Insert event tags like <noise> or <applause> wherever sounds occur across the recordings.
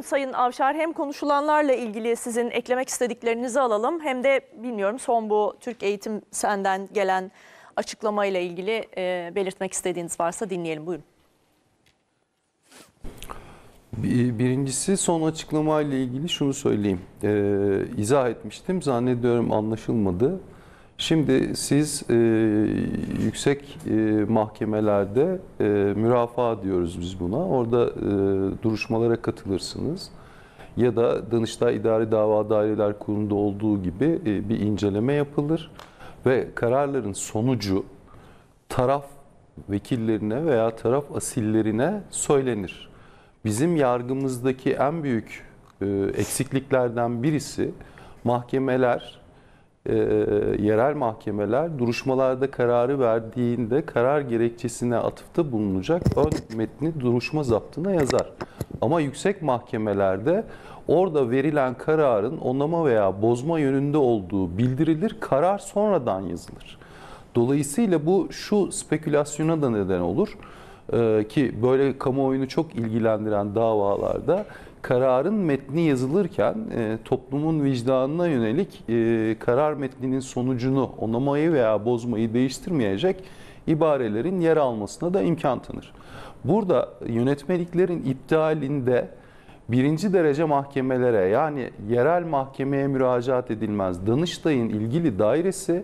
Hem Sayın Avşar hem konuşulanlarla ilgili sizin eklemek istediklerinizi alalım. Hem de bilmiyorum son bu Türk Eğitim Sen'den gelen açıklamayla ilgili e, belirtmek istediğiniz varsa dinleyelim. Buyurun. Birincisi son açıklamayla ilgili şunu söyleyeyim. Ee, izah etmiştim. Zannediyorum anlaşılmadı. Şimdi siz e, yüksek e, mahkemelerde e, mürafaa diyoruz biz buna. Orada e, duruşmalara katılırsınız. Ya da Danıştay İdari Dava Daireler Kurulu'nda olduğu gibi e, bir inceleme yapılır. Ve kararların sonucu taraf vekillerine veya taraf asillerine söylenir. Bizim yargımızdaki en büyük e, eksikliklerden birisi mahkemeler e, yerel mahkemeler duruşmalarda kararı verdiğinde karar gerekçesine atıfta bulunacak ön metni duruşma zaptına yazar. Ama yüksek mahkemelerde orada verilen kararın onlama veya bozma yönünde olduğu bildirilir, karar sonradan yazılır. Dolayısıyla bu şu spekülasyona da neden olur e, ki böyle kamuoyunu çok ilgilendiren davalarda kararın metni yazılırken e, toplumun vicdanına yönelik e, karar metninin sonucunu onamayı veya bozmayı değiştirmeyecek ibarelerin yer almasına da imkan tanır. Burada yönetmeliklerin iptalinde birinci derece mahkemelere yani yerel mahkemeye müracaat edilmez. Danıştay'ın ilgili dairesi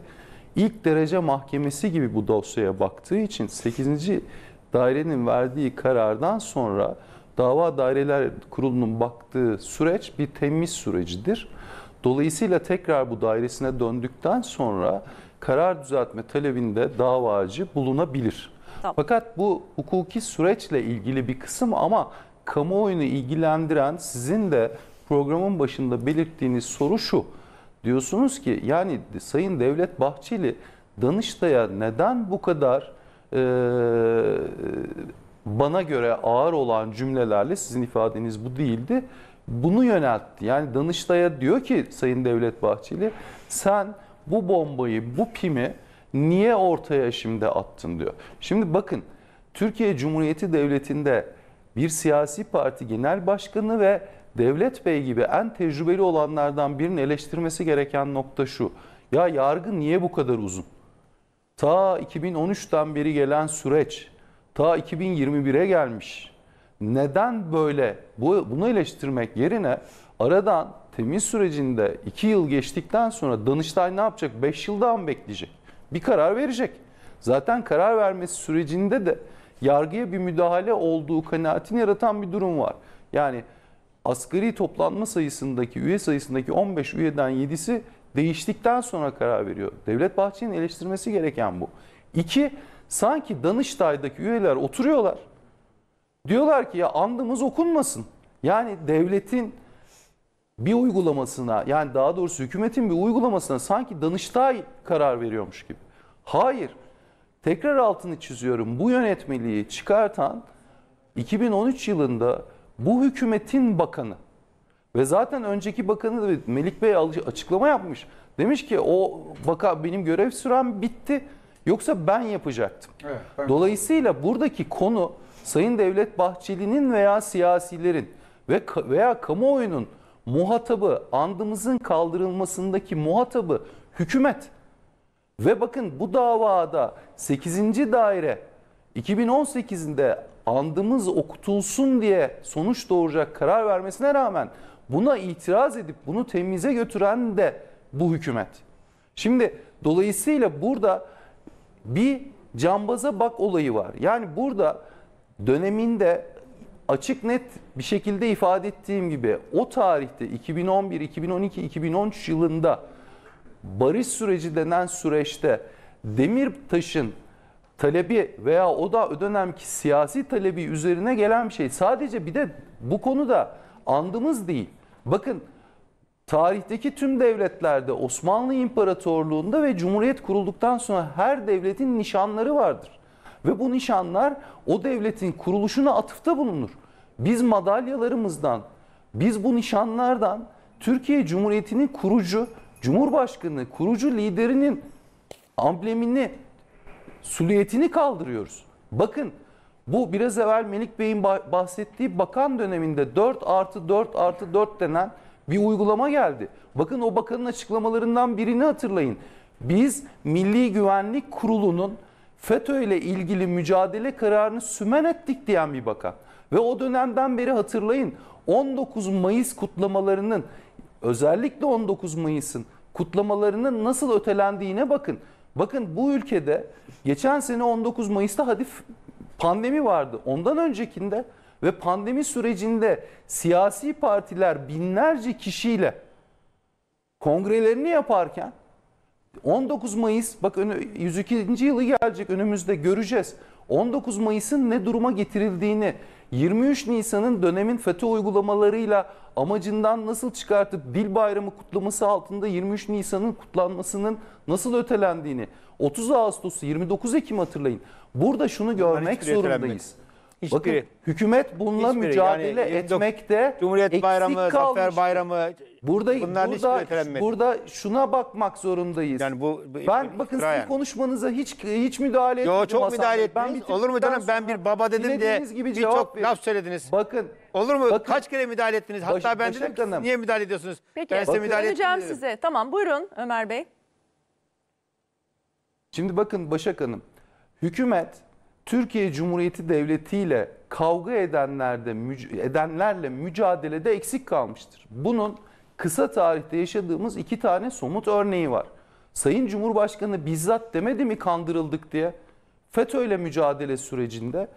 ilk derece mahkemesi gibi bu dosyaya baktığı için 8. dairenin verdiği karardan sonra Dava Daireler Kurulu'nun baktığı süreç bir temiz sürecidir. Dolayısıyla tekrar bu dairesine döndükten sonra karar düzeltme talebinde davacı bulunabilir. Tamam. Fakat bu hukuki süreçle ilgili bir kısım ama kamuoyunu ilgilendiren sizin de programın başında belirttiğiniz soru şu. Diyorsunuz ki yani Sayın Devlet Bahçeli Danıştay'a neden bu kadar e, bana göre ağır olan cümlelerle sizin ifadeniz bu değildi. Bunu yöneltti. Yani Danıştay'a diyor ki Sayın Devlet Bahçeli sen bu bombayı, bu pimi niye ortaya şimdi attın diyor. Şimdi bakın Türkiye Cumhuriyeti Devleti'nde bir siyasi parti genel başkanı ve Devlet Bey gibi en tecrübeli olanlardan birinin eleştirmesi gereken nokta şu. Ya yargı niye bu kadar uzun? Ta 2013'ten beri gelen süreç ta 2021'e gelmiş. Neden böyle? Bu, bunu eleştirmek yerine aradan temiz sürecinde 2 yıl geçtikten sonra Danıştay ne yapacak? 5 yıldan bekleyecek. Bir karar verecek. Zaten karar vermesi sürecinde de yargıya bir müdahale olduğu kanaatini yaratan bir durum var. Yani asgari toplanma sayısındaki, üye sayısındaki 15 üyeden 7'si değiştikten sonra karar veriyor. Devlet Bahçeli'nin eleştirmesi gereken bu. İki, Sanki Danıştay'daki üyeler oturuyorlar. Diyorlar ki ya andımız okunmasın. Yani devletin bir uygulamasına yani daha doğrusu hükümetin bir uygulamasına sanki Danıştay karar veriyormuş gibi. Hayır. Tekrar altını çiziyorum. Bu yönetmeliği çıkartan 2013 yılında bu hükümetin bakanı ve zaten önceki bakanı da Melik Bey açıklama yapmış. Demiş ki o vaka benim görev sürem bitti. Yoksa ben yapacaktım. Evet, ben Dolayısıyla buradaki konu Sayın Devlet Bahçeli'nin veya siyasilerin ve veya kamuoyunun muhatabı, andımızın kaldırılmasındaki muhatabı hükümet. Ve bakın bu davada 8. daire 2018'de andımız okutulsun diye sonuç doğuracak karar vermesine rağmen buna itiraz edip bunu temize götüren de bu hükümet. Şimdi dolayısıyla burada bir cambaza bak olayı var. Yani burada döneminde açık net bir şekilde ifade ettiğim gibi o tarihte 2011, 2012, 2013 yılında barış süreci denen süreçte Demirtaş'ın talebi veya o da o dönemki siyasi talebi üzerine gelen bir şey. Sadece bir de bu konuda andımız değil. Bakın tarihteki tüm devletlerde Osmanlı İmparatorluğu'nda ve Cumhuriyet kurulduktan sonra her devletin nişanları vardır. Ve bu nişanlar o devletin kuruluşuna atıfta bulunur. Biz madalyalarımızdan, biz bu nişanlardan Türkiye Cumhuriyeti'nin kurucu, Cumhurbaşkanı, kurucu liderinin amblemini, suliyetini kaldırıyoruz. Bakın bu biraz evvel Melik Bey'in bahsettiği bakan döneminde 4 artı 4 artı 4 denen bir uygulama geldi. Bakın o bakanın açıklamalarından birini hatırlayın. Biz Milli Güvenlik Kurulu'nun FETÖ ile ilgili mücadele kararını sümen ettik diyen bir bakan. Ve o dönemden beri hatırlayın 19 Mayıs kutlamalarının özellikle 19 Mayıs'ın kutlamalarının nasıl ötelendiğine bakın. Bakın bu ülkede geçen sene 19 Mayıs'ta hadi pandemi vardı. Ondan öncekinde ve pandemi sürecinde siyasi partiler binlerce kişiyle kongrelerini yaparken 19 Mayıs bak 102. yılı gelecek önümüzde göreceğiz. 19 Mayıs'ın ne duruma getirildiğini, 23 Nisan'ın dönemin FETÖ uygulamalarıyla amacından nasıl çıkartıp dil bayramı kutlaması altında 23 Nisan'ın kutlanmasının nasıl ötelendiğini, 30 Ağustos'u 29 Ekim hatırlayın. Burada şunu görmek zorundayız. Hiçbiri. Bakın hükümet bununla hiçbiri. mücadele yani, etmekte Cumhuriyet eksik Bayramı, kalmış. Zafer Bayramı burada burada burada şuna bakmak zorundayız. Yani bu, bu ben bakın sizin konuşmanıza hiç hiç müdahale etmedim. Yo çok müdahale ettiniz. Olur mu canım ben bir baba dedim diye birçok laf söylediniz. Bakın Olur mu? Bakın, Kaç kere müdahale ettiniz? Hatta ben dedim ki niye müdahale ediyorsunuz? Peki, ben size müdahale edeceğim size. Tamam buyurun Ömer Bey. Şimdi bakın Başak Hanım. Hükümet Türkiye Cumhuriyeti Devleti ile kavga edenlerde edenlerle mücadelede eksik kalmıştır. Bunun kısa tarihte yaşadığımız iki tane somut örneği var. Sayın Cumhurbaşkanı bizzat demedi mi kandırıldık diye? FETÖ ile mücadele sürecinde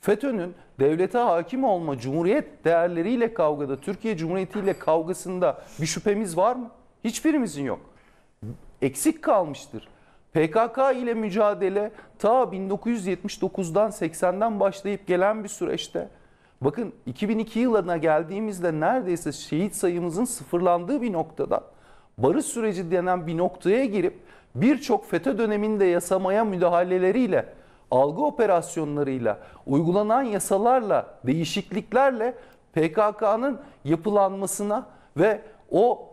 FETÖ'nün devlete hakim olma, cumhuriyet değerleriyle kavgada, Türkiye Cumhuriyeti ile kavgasında bir şüphemiz var mı? Hiçbirimizin yok. Eksik kalmıştır. PKK ile mücadele ta 1979'dan 80'den başlayıp gelen bir süreçte bakın 2002 yılına geldiğimizde neredeyse şehit sayımızın sıfırlandığı bir noktada barış süreci denen bir noktaya girip birçok FETÖ döneminde yasamaya müdahaleleriyle algı operasyonlarıyla, uygulanan yasalarla, değişikliklerle PKK'nın yapılanmasına ve o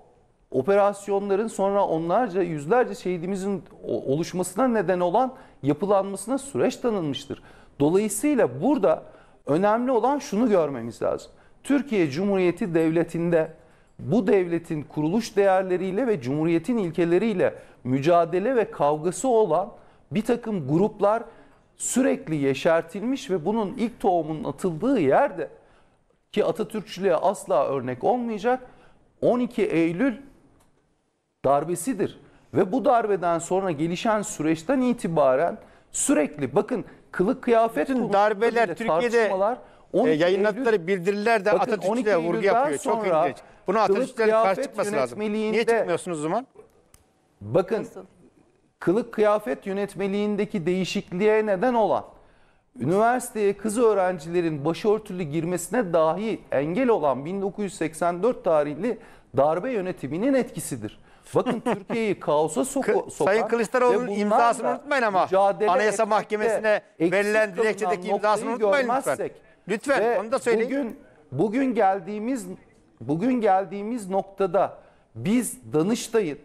operasyonların sonra onlarca yüzlerce şehidimizin oluşmasına neden olan yapılanmasına süreç tanınmıştır. Dolayısıyla burada önemli olan şunu görmemiz lazım. Türkiye Cumhuriyeti Devleti'nde bu devletin kuruluş değerleriyle ve cumhuriyetin ilkeleriyle mücadele ve kavgası olan bir takım gruplar sürekli yeşertilmiş ve bunun ilk tohumun atıldığı yerde ki Atatürkçülüğe asla örnek olmayacak 12 Eylül darbesidir. Ve bu darbeden sonra gelişen süreçten itibaren sürekli bakın kılık kıyafet Bütün darbeler Türkiye'de e, yayınladıkları Eylül, bildiriler de Atatürk'e vurgu yapıyor. Çok ilginç. Bunu Atatürk'e karşı çıkması lazım. Niye çıkmıyorsunuz o zaman? Bakın Nasıl? kılık kıyafet yönetmeliğindeki değişikliğe neden olan üniversiteye kız öğrencilerin başörtülü girmesine dahi engel olan 1984 tarihli darbe yönetiminin etkisidir. Bakın <laughs> Türkiye'yi kaosa soku, sokan... Sayın Kılıçdaroğlu'nun imzasını unutmayın ama. Anayasa Mahkemesi'ne verilen dilekçedeki imzasını unutmayın lütfen. Lütfen ve onu da söyleyin. Bugün, bugün geldiğimiz bugün geldiğimiz noktada biz Danıştay'ın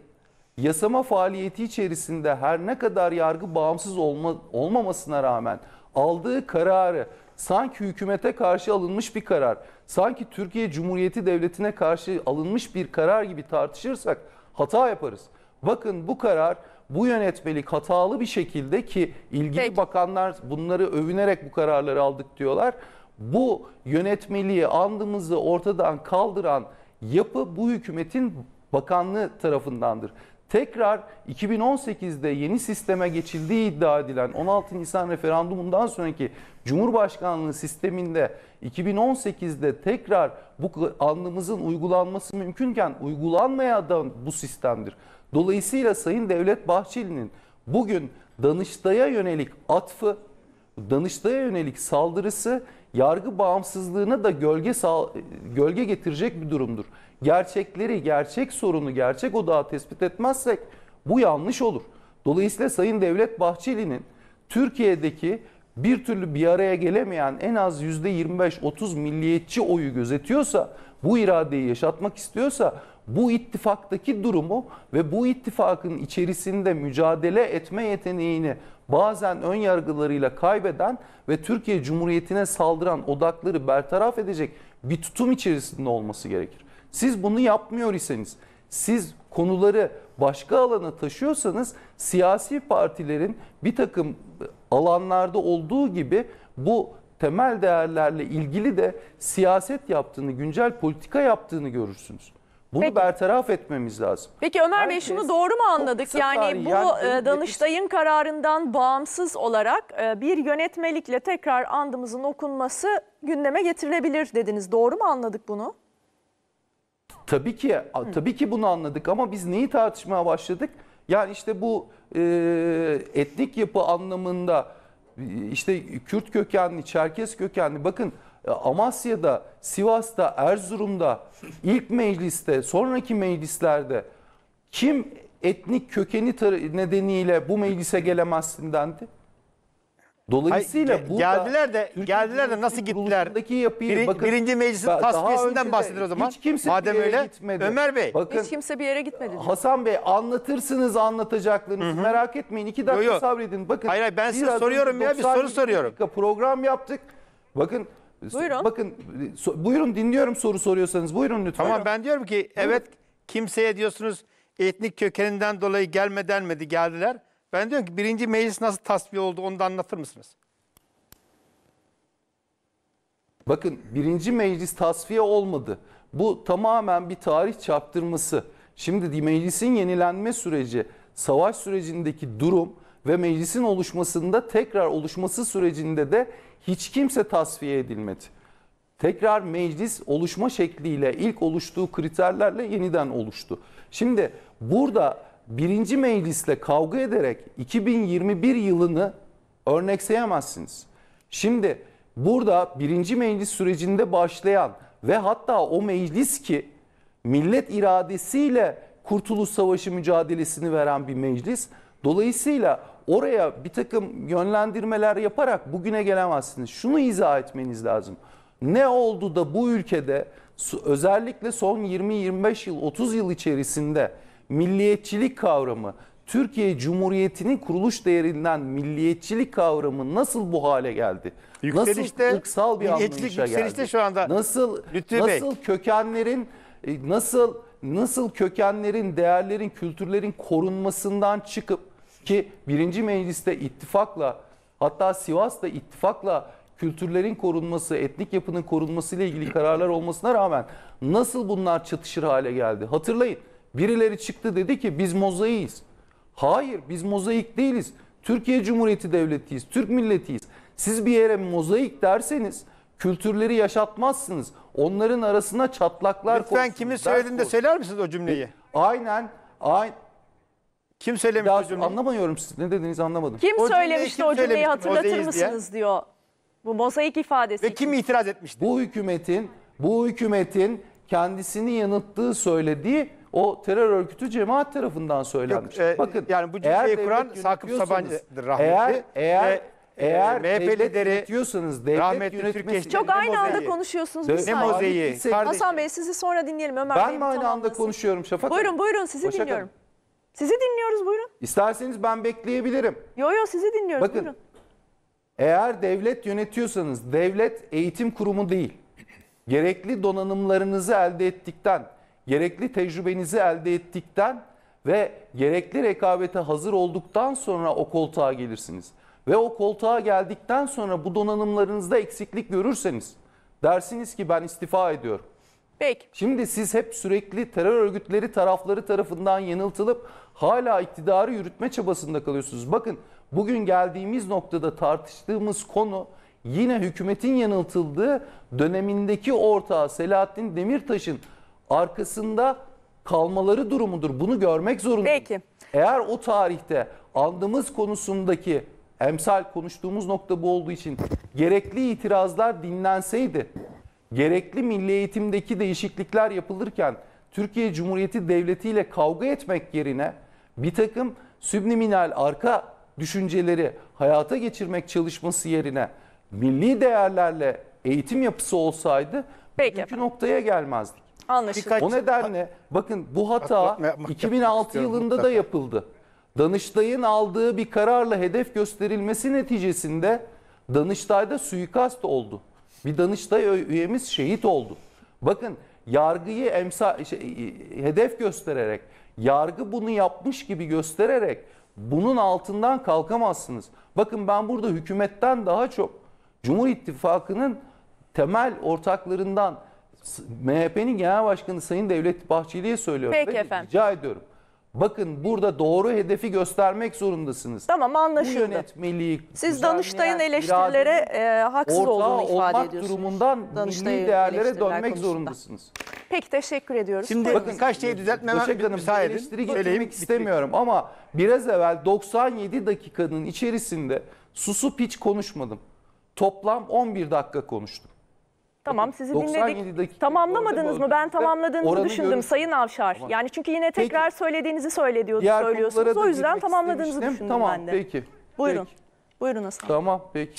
yasama faaliyeti içerisinde her ne kadar yargı bağımsız olma, olmamasına rağmen aldığı kararı sanki hükümete karşı alınmış bir karar, sanki Türkiye Cumhuriyeti Devleti'ne karşı alınmış bir karar gibi tartışırsak hata yaparız. Bakın bu karar bu yönetmelik hatalı bir şekilde ki ilgili Peki. bakanlar bunları övünerek bu kararları aldık diyorlar. Bu yönetmeliği andımızı ortadan kaldıran yapı bu hükümetin bakanlığı tarafındandır tekrar 2018'de yeni sisteme geçildiği iddia edilen 16 Nisan referandumundan sonraki Cumhurbaşkanlığı sisteminde 2018'de tekrar bu andımızın uygulanması mümkünken uygulanmaya bu sistemdir. Dolayısıyla Sayın Devlet Bahçeli'nin bugün Danıştay'a yönelik atfı, Danıştay'a yönelik saldırısı yargı bağımsızlığına da gölge sağ, gölge getirecek bir durumdur. Gerçekleri, gerçek sorunu, gerçek odağı tespit etmezsek bu yanlış olur. Dolayısıyla Sayın Devlet Bahçeli'nin Türkiye'deki bir türlü bir araya gelemeyen en az %25-30 milliyetçi oyu gözetiyorsa, bu iradeyi yaşatmak istiyorsa bu ittifaktaki durumu ve bu ittifakın içerisinde mücadele etme yeteneğini bazen ön yargılarıyla kaybeden ve Türkiye Cumhuriyeti'ne saldıran odakları bertaraf edecek bir tutum içerisinde olması gerekir. Siz bunu yapmıyor iseniz, siz konuları başka alana taşıyorsanız siyasi partilerin bir takım alanlarda olduğu gibi bu temel değerlerle ilgili de siyaset yaptığını, güncel politika yaptığını görürsünüz. Bunu Peki. bertaraf etmemiz lazım. Peki Ömer Herkes, Bey şunu doğru mu anladık? Yani bu yani, e, Danıştay'ın kararından bağımsız olarak e, bir yönetmelikle tekrar andımızın okunması gündeme getirilebilir dediniz. Doğru mu anladık bunu? Tabii ki tabii ki bunu anladık ama biz neyi tartışmaya başladık? Yani işte bu e, etnik yapı anlamında e, işte Kürt kökenli, Çerkes kökenli bakın e, Amasya'da, Sivas'ta, Erzurum'da, ilk mecliste, sonraki meclislerde kim etnik kökeni nedeniyle bu meclise gelemezsin dendi? Dolayısıyla bu geldiler de Türkiye geldiler de nasıl gittiler? Yapıyı, Biri, bakın, birinci meclisin tasfiyesinden bahsedilir o zaman. Hiç kimse Madem bir yere öyle, gitmedi. Ömer Bey. Bakın, hiç kimse bir yere gitmedi. Hasan Bey anlatırsınız anlatacaklarınızı Hı-hı. merak etmeyin. iki dakika yo, yo. sabredin. Bakın. Hayır, hayır ben size soruyorum ya bir soru soruyorum. Program yaptık. Bakın Buyurun. Bakın so, buyurun dinliyorum soru soruyorsanız. Buyurun lütfen. Tamam ben diyorum ki buyurun. evet kimseye diyorsunuz etnik kökeninden dolayı gelmeden mi geldiler. Ben diyorum ki birinci meclis nasıl tasfiye oldu onu da anlatır mısınız? Bakın birinci meclis tasfiye olmadı. Bu tamamen bir tarih çaptırması. Şimdi meclisin yenilenme süreci, savaş sürecindeki durum ve meclisin oluşmasında tekrar oluşması sürecinde de hiç kimse tasfiye edilmedi. Tekrar meclis oluşma şekliyle ilk oluştuğu kriterlerle yeniden oluştu. Şimdi burada birinci meclisle kavga ederek 2021 yılını örnekseyemezsiniz. Şimdi burada birinci meclis sürecinde başlayan ve hatta o meclis ki millet iradesiyle Kurtuluş Savaşı mücadelesini veren bir meclis. Dolayısıyla oraya bir takım yönlendirmeler yaparak bugüne gelemezsiniz. Şunu izah etmeniz lazım. Ne oldu da bu ülkede özellikle son 20-25 yıl 30 yıl içerisinde milliyetçilik kavramı Türkiye Cumhuriyeti'nin kuruluş değerinden milliyetçilik kavramı nasıl bu hale geldi? Yükselişte, nasıl ırksal bir anlayışa geldi? şu anda. Nasıl Lütfü nasıl Bey. kökenlerin e, nasıl nasıl kökenlerin, değerlerin, kültürlerin korunmasından çıkıp ki birinci mecliste ittifakla hatta Sivas'ta ittifakla kültürlerin korunması, etnik yapının korunması ile ilgili kararlar olmasına rağmen nasıl bunlar çatışır hale geldi? Hatırlayın. Birileri çıktı dedi ki biz mozaiyiz. Hayır biz mozaik değiliz. Türkiye Cumhuriyeti Devleti'yiz, Türk milletiyiz. Siz bir yere mozaik derseniz kültürleri yaşatmazsınız. Onların arasına çatlaklar Lütfen kimin söylediğini de söyler misiniz o cümleyi? E, aynen. Aynen. Kim söylemiş Daha o cümleyi? anlamıyorum siz ne dediğinizi anlamadım. Kim O söylemişti kim o cümleyi söylemişti? hatırlatır Mozeyiz diye. mısınız diyor. Bu mozaik ifadesi. Ve kim itiraz etmişti? Bu hükümetin bu hükümetin kendisini yanıttığı söylediği o terör örgütü cemaat tarafından söylenmiş. Yok, e, Bakın yani bu cümleyi devlet kuran Sakıp yönetiyorsanız, Sabancı'dır, rahmetli. Eğer eğer E, e eğer MHP lideri, yönetiyorsanız devlet rahmetli Çok aynı anda konuşuyorsunuz. bir Ne saniye. Hasan Bey sizi sonra dinleyelim Ömer Bey. Ben mi aynı anda konuşuyorum Şafak? Buyurun buyurun sizi Hoşça kalın. dinliyorum. Sizi dinliyoruz buyurun. İsterseniz ben bekleyebilirim. Yo yo sizi dinliyoruz Bakın, buyurun. Eğer devlet yönetiyorsanız devlet eğitim kurumu değil. Gerekli donanımlarınızı elde ettikten, gerekli tecrübenizi elde ettikten ve gerekli rekabete hazır olduktan sonra o koltuğa gelirsiniz. Ve o koltuğa geldikten sonra bu donanımlarınızda eksiklik görürseniz dersiniz ki ben istifa ediyorum. Peki. Şimdi siz hep sürekli terör örgütleri tarafları tarafından yanıltılıp hala iktidarı yürütme çabasında kalıyorsunuz. Bakın bugün geldiğimiz noktada tartıştığımız konu yine hükümetin yanıltıldığı dönemindeki ortağı Selahattin Demirtaş'ın arkasında kalmaları durumudur. Bunu görmek zorundayız. Peki. Eğer o tarihte andımız konusundaki emsal konuştuğumuz nokta bu olduğu için gerekli itirazlar dinlenseydi gerekli milli eğitimdeki değişiklikler yapılırken Türkiye Cumhuriyeti Devleti ile kavga etmek yerine bir takım sübliminal arka düşünceleri hayata geçirmek çalışması yerine milli değerlerle eğitim yapısı olsaydı bu bugünkü efendim. noktaya gelmezdik. Anlaşıldı. Birkaç... O nedenle bakın bu hata 2006 yılında da yapıldı. Danıştay'ın aldığı bir kararla hedef gösterilmesi neticesinde Danıştay'da suikast oldu. Bir Danıştay üyemiz şehit oldu. Bakın yargıyı emsa şey, hedef göstererek, yargı bunu yapmış gibi göstererek bunun altından kalkamazsınız. Bakın ben burada hükümetten daha çok Cumhur İttifakı'nın temel ortaklarından MHP'nin Genel Başkanı Sayın Devlet Bahçeli'ye söylüyorum. Peki efendim. Rica ediyorum. Bakın burada doğru hedefi göstermek zorundasınız. Tamam anlaşıldı. Bu yönetmeliği Siz Danıştay'ın eleştirilere e, haksız olduğunu ifade ediyorsunuz. durumundan Danıştay milli değerlere dönmek konusunda. zorundasınız. Peki teşekkür ediyoruz. Şimdi bakın kaç şeyi düzeltmeme müsaade edin. Eleştiri getirmek istemiyorum ama biraz evvel 97 dakikanın içerisinde susup hiç konuşmadım. Toplam 11 dakika konuştum. Tamam sizi 97 dinledik. dakika Tamamlamadınız mı? Ben tamamladığınızı oranı düşündüm görürsün. Sayın Avşar. Tamam. Yani çünkü yine tekrar söylediğinizi söylediği- söylüyorsunuz. O yüzden girmek tamamladığınızı istemiştim. düşündüm tamam, ben de. Tamam. Peki. Buyurun. Peki. Buyurun Hasan. Tamam peki.